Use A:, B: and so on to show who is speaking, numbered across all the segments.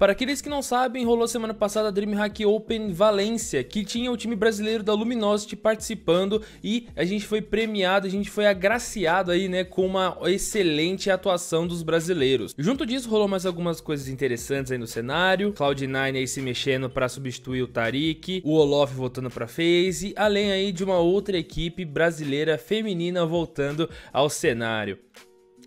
A: Para aqueles que não sabem, rolou semana passada a DreamHack Open Valência, que tinha o time brasileiro da Luminosity participando e a gente foi premiado, a gente foi agraciado aí, né, com uma excelente atuação dos brasileiros. Junto disso, rolou mais algumas coisas interessantes aí no cenário, Cloud9 aí se mexendo para substituir o Tariq, o Olof voltando para FaZe, além aí de uma outra equipe brasileira feminina voltando ao cenário.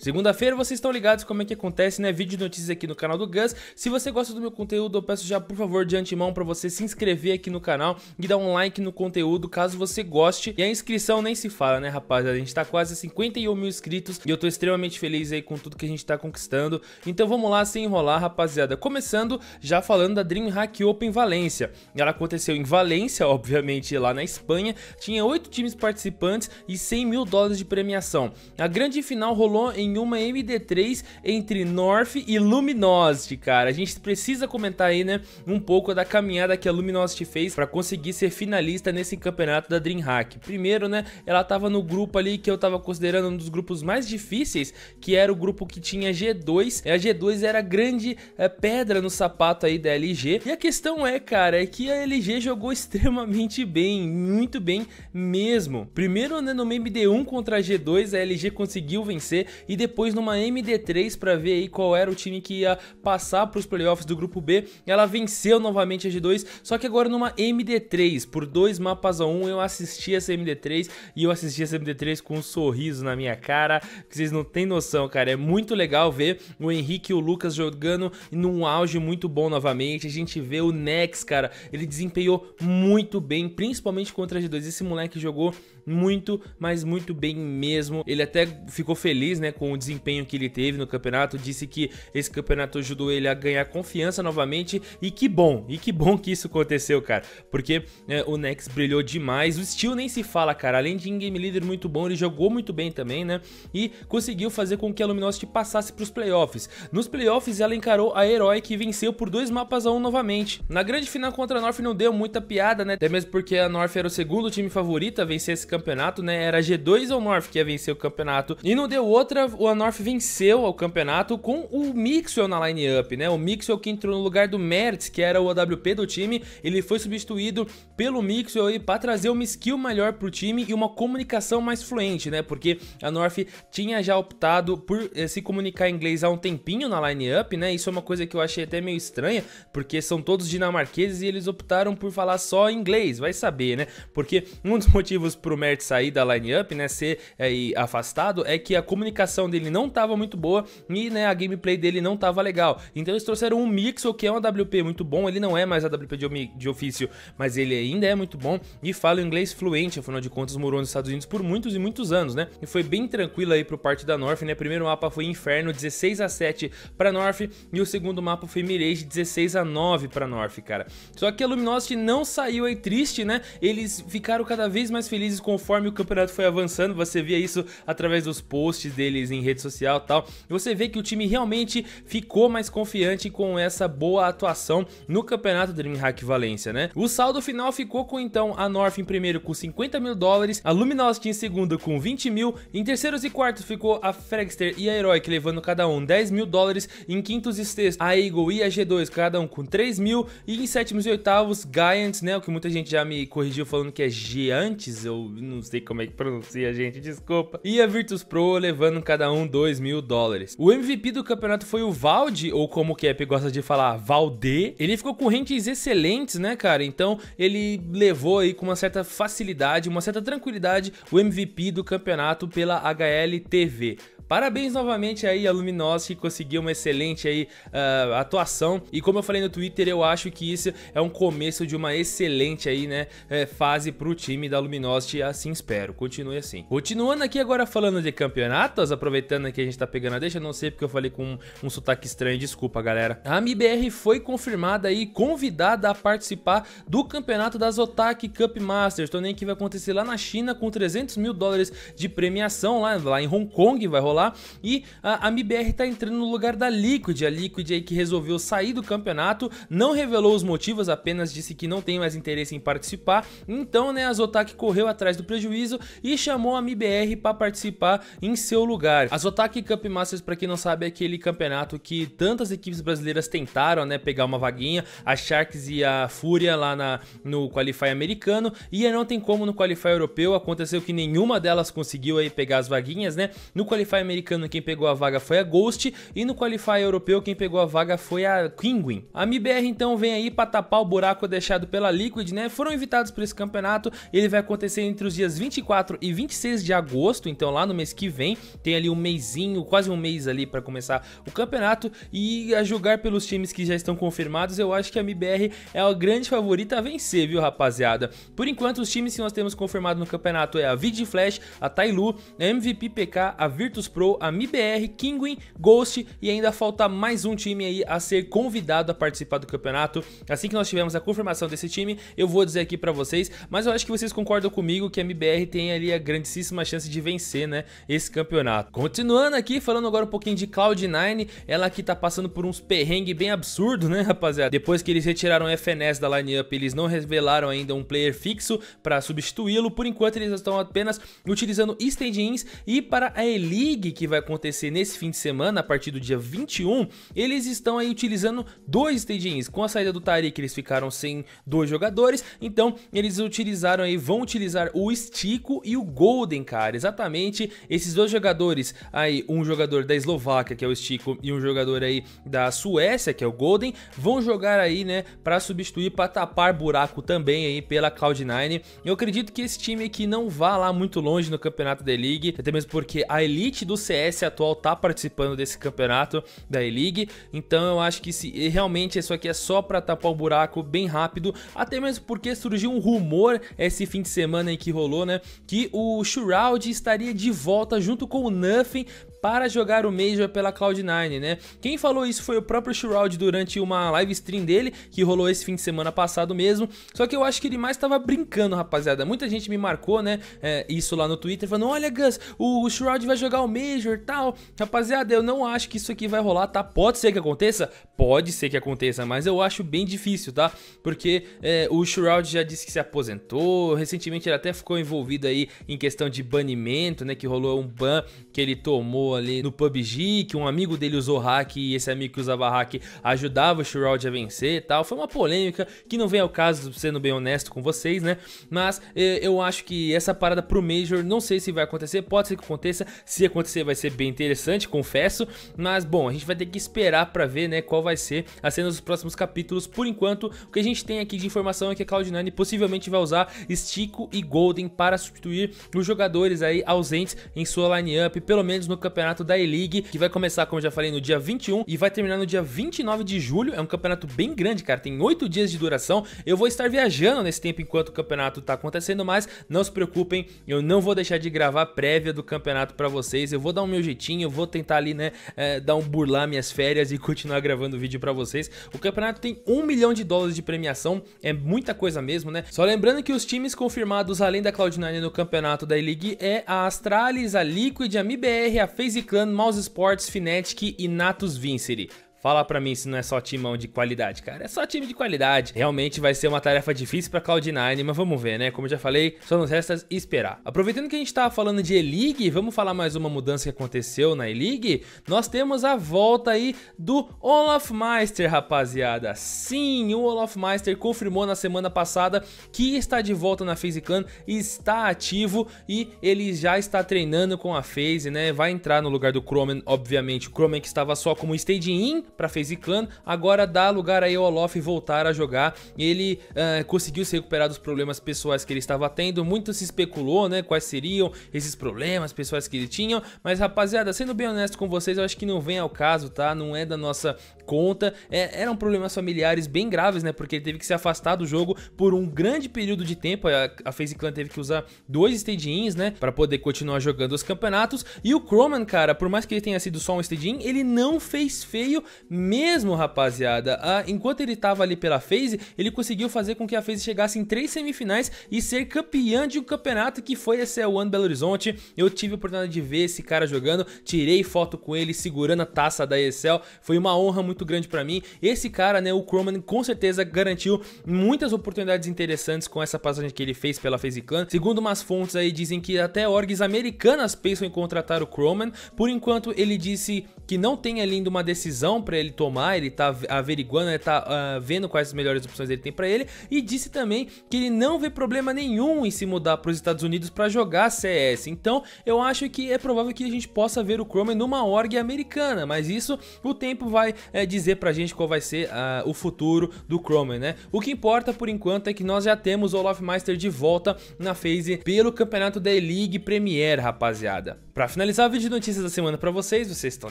A: Segunda-feira vocês estão ligados como é que acontece, né? Vídeo de notícias aqui no canal do Gus. Se você gosta do meu conteúdo, eu peço já, por favor, de antemão para você se inscrever aqui no canal e dar um like no conteúdo, caso você goste. E a inscrição nem se fala, né, rapaziada? A gente tá quase 51 mil inscritos e eu tô extremamente feliz aí com tudo que a gente tá conquistando. Então vamos lá, sem enrolar, rapaziada. Começando já falando da DreamHack Open Valência. Ela aconteceu em Valência, obviamente, lá na Espanha. Tinha oito times participantes e 100 mil dólares de premiação. A grande final rolou em em uma MD3 entre North e Luminosity, cara. A gente precisa comentar aí, né, um pouco da caminhada que a Luminosity fez para conseguir ser finalista nesse campeonato da DreamHack. Primeiro, né, ela tava no grupo ali que eu tava considerando um dos grupos mais difíceis, que era o grupo que tinha G2. A G2 era a grande é, pedra no sapato aí da LG. E a questão é, cara, é que a LG jogou extremamente bem, muito bem mesmo. Primeiro, né, no MD1 contra a G2, a LG conseguiu vencer e depois numa MD3 para ver aí qual era o time que ia passar para os playoffs do grupo B. Ela venceu novamente a G2, só que agora numa MD3, por dois mapas a um, eu assisti essa MD3 e eu assisti essa MD3 com um sorriso na minha cara, que vocês não tem noção, cara. É muito legal ver o Henrique e o Lucas jogando num auge muito bom novamente. A gente vê o Nex, cara, ele desempenhou muito bem, principalmente contra a G2. Esse moleque jogou muito, mas muito bem mesmo. Ele até ficou feliz, né, com com o desempenho que ele teve no campeonato, disse que esse campeonato ajudou ele a ganhar confiança novamente e que bom, e que bom que isso aconteceu, cara, porque é, o Nex brilhou demais, o Steel nem se fala, cara, além de in-game leader muito bom, ele jogou muito bem também, né, e conseguiu fazer com que a Luminosity passasse para os playoffs. Nos playoffs ela encarou a Herói que venceu por dois mapas a um novamente. Na grande final contra a North não deu muita piada, né, até mesmo porque a North era o segundo time favorito a vencer esse campeonato, né, era G2 ou North que ia vencer o campeonato, e não deu outra, o Anorth venceu o campeonato com o Mixwell na line-up, né? O Mixwell que entrou no lugar do Mertz, que era o AWP do time, ele foi substituído pelo Mixwell aí para trazer uma skill melhor pro time e uma comunicação mais fluente, né? Porque a North tinha já optado por eh, se comunicar em inglês há um tempinho na line-up, né? Isso é uma coisa que eu achei até meio estranha, porque são todos dinamarqueses e eles optaram por falar só inglês, vai saber, né? Porque um dos motivos pro Mertz sair da line-up, né, ser eh, afastado, é que a comunicação dele não estava muito boa e né, a gameplay dele não estava legal. Então eles trouxeram um Mixel, que é um AWP muito bom, ele não é mais AWP de, de ofício, mas ele ainda é muito bom e fala inglês fluente, afinal de contas morou nos Estados Unidos por muitos e muitos anos, né? E foi bem tranquilo aí pro parte da North, né? Primeiro mapa foi Inferno, 16 a 7 pra North, e o segundo mapa foi Mirage, 16 a 9 pra North, cara. Só que a Luminosity não saiu aí triste, né? Eles ficaram cada vez mais felizes conforme o campeonato foi avançando, você via isso através dos posts deles deles em rede social e tal. E você vê que o time realmente ficou mais confiante com essa boa atuação no campeonato DreamHack Valência, né? O saldo final ficou com então a North em primeiro com 50 mil dólares, a Luminosity em segundo com 20 mil, em terceiros e quartos ficou a Fragster e a Heroic levando cada um 10 mil dólares, em quintos e sextos a Eagle e a G2 cada um com 3 mil e em sétimos e oitavos Giants, né? O que muita gente já me corrigiu falando que é Giants, eu não sei como é que pronuncia, gente, desculpa. E a Virtus Pro levando cada cada um 2 mil dólares. O MVP do campeonato foi o Valde, ou como o Cap gosta de falar, Valde. Ele ficou com rankings excelentes, né, cara? Então ele levou aí com uma certa facilidade, uma certa tranquilidade o MVP do campeonato pela HLTV. Parabéns novamente aí a Luminosity que conseguiu uma excelente aí uh, atuação. E como eu falei no Twitter, eu acho que isso é um começo de uma excelente aí, né, é, fase pro time da Luminosity, assim espero. Continue assim. Continuando aqui agora falando de campeonatos, aproveitando aqui a gente tá pegando a deixa, não sei porque eu falei com um, um sotaque estranho, desculpa, galera. A MBR foi confirmada aí, convidada a participar do campeonato das Zotac Cup Masters, torneio que vai acontecer lá na China com 300 mil dólares de premiação lá, lá em Hong Kong, vai rolar lá. E a, a MBR tá entrando no lugar da Liquid. A Liquid aí que resolveu sair do campeonato, não revelou os motivos, apenas disse que não tem mais interesse em participar. Então, né, a Zotac correu atrás do prejuízo e chamou a MBR para participar em seu lugar. A Zotac Cup Masters, para quem não sabe, é aquele campeonato que tantas equipes brasileiras tentaram, né, pegar uma vaguinha, a Sharks e a Fúria lá na, no Qualify americano, e é, não tem como no Qualify europeu, aconteceu que nenhuma delas conseguiu aí pegar as vaguinhas, né, no Qualify americano quem pegou a vaga foi a Ghost e no Qualify Europeu quem pegou a vaga foi a Kinguin. A MIBR então vem aí para tapar o buraco deixado pela Liquid, né? Foram invitados para esse campeonato, ele vai acontecer entre os dias 24 e 26 de agosto, então lá no mês que vem, tem ali um mêsinho, quase um mês ali para começar o campeonato e a julgar pelos times que já estão confirmados, eu acho que a MIBR é a grande favorita a vencer, viu, rapaziada? Por enquanto, os times que nós temos confirmado no campeonato é a Vid Flash, a Tailu, a MVP PK, a Virtus Pro Pro, a MIBR, Kinguin, Ghost e ainda falta mais um time aí a ser convidado a participar do campeonato. Assim que nós tivermos a confirmação desse time, eu vou dizer aqui para vocês, mas eu acho que vocês concordam comigo que a MBR tem ali a grandíssima chance de vencer, né, esse campeonato. Continuando aqui, falando agora um pouquinho de Cloud9, ela aqui tá passando por uns perrengues bem absurdos, né, rapaziada? Depois que eles retiraram o FNS da lineup, eles não revelaram ainda um player fixo para substituí-lo. Por enquanto, eles estão apenas utilizando stand-ins e para a E-League que vai acontecer nesse fim de semana, a partir do dia 21, eles estão aí utilizando dois stadiums. Com a saída do Tariq, eles ficaram sem dois jogadores, então eles utilizaram aí, vão utilizar o Stico e o Golden, cara. Exatamente esses dois jogadores aí, um jogador da Eslováquia, que é o Stico, e um jogador aí da Suécia, que é o Golden, vão jogar aí, né, para substituir, para tapar buraco também aí pela Cloud9. Eu acredito que esse time aqui não vá lá muito longe no campeonato da League, até mesmo porque a elite do CS atual tá participando desse campeonato da E-League, então eu acho que se, realmente isso aqui é só para tapar o buraco bem rápido, até mesmo porque surgiu um rumor esse fim de semana aí que rolou, né, que o Shroud estaria de volta junto com o Nuffin para jogar o Major pela Cloud9, né? Quem falou isso foi o próprio Shroud durante uma live stream dele, que rolou esse fim de semana passado mesmo. Só que eu acho que ele mais estava brincando, rapaziada. Muita gente me marcou, né? É, isso lá no Twitter, falando: olha, Gus, o, o Shroud vai jogar o Major tal. Rapaziada, eu não acho que isso aqui vai rolar, tá? Pode ser que aconteça? Pode ser que aconteça, mas eu acho bem difícil, tá? Porque é, o Shroud já disse que se aposentou, recentemente ele até ficou envolvido aí em questão de banimento, né? Que rolou um ban que ele tomou ali no PUBG, que um amigo dele usou hack e esse amigo que usava hack ajudava o Shroud a vencer e tal. Foi uma polêmica que não vem ao caso, sendo bem honesto com vocês, né? Mas eh, eu acho que essa parada pro Major, não sei se vai acontecer, pode ser que aconteça. Se acontecer, vai ser bem interessante, confesso. Mas bom, a gente vai ter que esperar para ver, né, qual vai ser a cena dos próximos capítulos. Por enquanto, o que a gente tem aqui de informação é que a Cloud9 possivelmente vai usar Stico e Golden para substituir os jogadores aí ausentes em sua lineup, pelo menos no campeonato campeonato da E-League, que vai começar, como eu já falei, no dia 21 e vai terminar no dia 29 de julho. É um campeonato bem grande, cara, tem 8 dias de duração. Eu vou estar viajando nesse tempo enquanto o campeonato tá acontecendo, mas não se preocupem, eu não vou deixar de gravar prévia do campeonato para vocês. Eu vou dar um meu jeitinho, eu vou tentar ali, né, é, dar um burlar minhas férias e continuar gravando o vídeo para vocês. O campeonato tem 1 milhão de dólares de premiação, é muita coisa mesmo, né? Só lembrando que os times confirmados além da Cloud9 no campeonato da E-League é a Astralis, a Liquid, a MIBR, a Face Crazy Clan, Mouse Sports, Fnatic e Natus Vincere. Fala para mim se não é só timão de qualidade, cara. É só time de qualidade. Realmente vai ser uma tarefa difícil para Cloud9, mas vamos ver, né? Como eu já falei, só nos resta esperar. Aproveitando que a gente tava falando de E-League, vamos falar mais uma mudança que aconteceu na E-League? Nós temos a volta aí do Olaf Meister, rapaziada. Sim, o Olaf Meister confirmou na semana passada que está de volta na FaZe está ativo e ele já está treinando com a FaZe, né? Vai entrar no lugar do Kromen obviamente. O Cromen que estava só como In para FaZe agora dá lugar aí ao Olof voltar a jogar. Ele uh, conseguiu se recuperar dos problemas pessoais que ele estava tendo, muito se especulou, né, quais seriam esses problemas pessoais que ele tinha, mas rapaziada, sendo bem honesto com vocês, eu acho que não vem ao caso, tá? Não é da nossa conta, é, eram problemas familiares bem graves, né, porque ele teve que se afastar do jogo por um grande período de tempo, a, a FaZe teve que usar dois stage-ins né, para poder continuar jogando os campeonatos, e o Croman, cara, por mais que ele tenha sido só um stage-in, ele não fez feio mesmo, rapaziada, ah, enquanto ele tava ali pela FaZe, ele conseguiu fazer com que a FaZe chegasse em três semifinais e ser campeã de um campeonato que foi a esse One Belo Horizonte. Eu tive a oportunidade de ver esse cara jogando, tirei foto com ele segurando a taça da ESL, foi uma honra muito grande para mim. Esse cara, né, o Croman, com certeza garantiu muitas oportunidades interessantes com essa passagem que ele fez pela FaZe Clan. Segundo umas fontes aí, dizem que até orgs americanas pensam em contratar o Croman. Por enquanto, ele disse que não tem ainda uma decisão para ele tomar, ele tá averiguando, ele né, tá uh, vendo quais as melhores opções ele tem para ele e disse também que ele não vê problema nenhum em se mudar para os Estados Unidos para jogar CS. Então, eu acho que é provável que a gente possa ver o Chrome numa org americana, mas isso o tempo vai é, dizer pra gente qual vai ser uh, o futuro do Chrome, né? O que importa por enquanto é que nós já temos o Olaf Meister de volta na phase pelo campeonato da E-League Premier, rapaziada. Para finalizar o vídeo de notícias da semana para vocês, vocês estão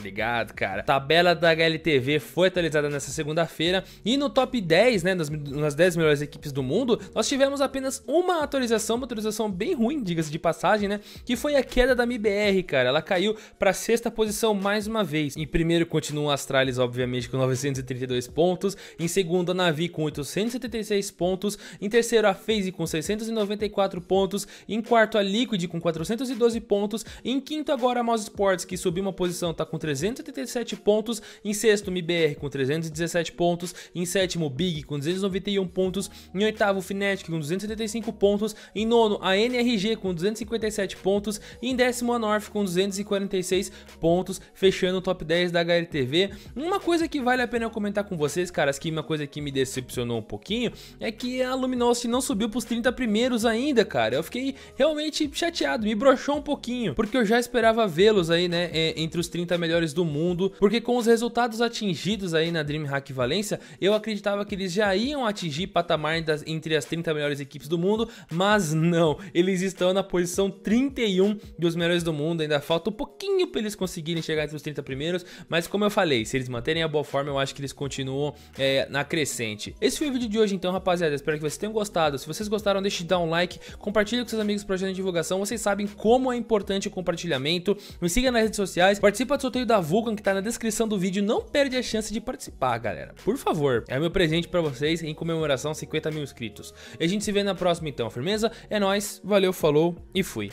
A: ligados, cara. Tabela da HLT TV foi atualizada nessa segunda-feira e no top 10, né, nas, nas 10 melhores equipes do mundo, nós tivemos apenas uma atualização, uma atualização bem ruim, diga-se de passagem, né, que foi a queda da MBR, cara. Ela caiu para sexta posição mais uma vez. Em primeiro continua o Astralis, obviamente, com 932 pontos, em segundo a Navi com 876 pontos, em terceiro a FaZe com 694 pontos, em quarto a Liquid com 412 pontos, em quinto agora a Mouse Sports que subiu uma posição, tá com 387 pontos, em sexto sexto, MBR com 317 pontos. Em sétimo, Big com 291 pontos. Em oitavo, Fnatic com 275 pontos. Em nono, a NRG com 257 pontos. E em décimo, a North com 246 pontos. Fechando o top 10 da HLTV. Uma coisa que vale a pena eu comentar com vocês, caras, que uma coisa que me decepcionou um pouquinho é que a Luminosity não subiu para os 30 primeiros ainda, cara. Eu fiquei realmente chateado, me broxou um pouquinho, porque eu já esperava vê-los aí, né, é, entre os 30 melhores do mundo, porque com os resultados atingidos aí na DreamHack Valência, eu acreditava que eles já iam atingir patamar das, entre as 30 melhores equipes do mundo, mas não, eles estão na posição 31 dos melhores do mundo, ainda falta um pouquinho para eles conseguirem chegar entre os 30 primeiros, mas como eu falei, se eles manterem a boa forma, eu acho que eles continuam é, na crescente. Esse foi o vídeo de hoje então, rapaziada, espero que vocês tenham gostado, se vocês gostaram, deixe de dar um like, compartilhe com seus amigos para ajudar na divulgação, vocês sabem como é importante o compartilhamento, me siga nas redes sociais, participa do sorteio da Vulcan que está na descrição do vídeo, não perde a chance de participar, galera. Por favor, é meu presente para vocês em comemoração 50 mil inscritos. E a gente se vê na próxima então, firmeza? É nóis, valeu, falou e fui.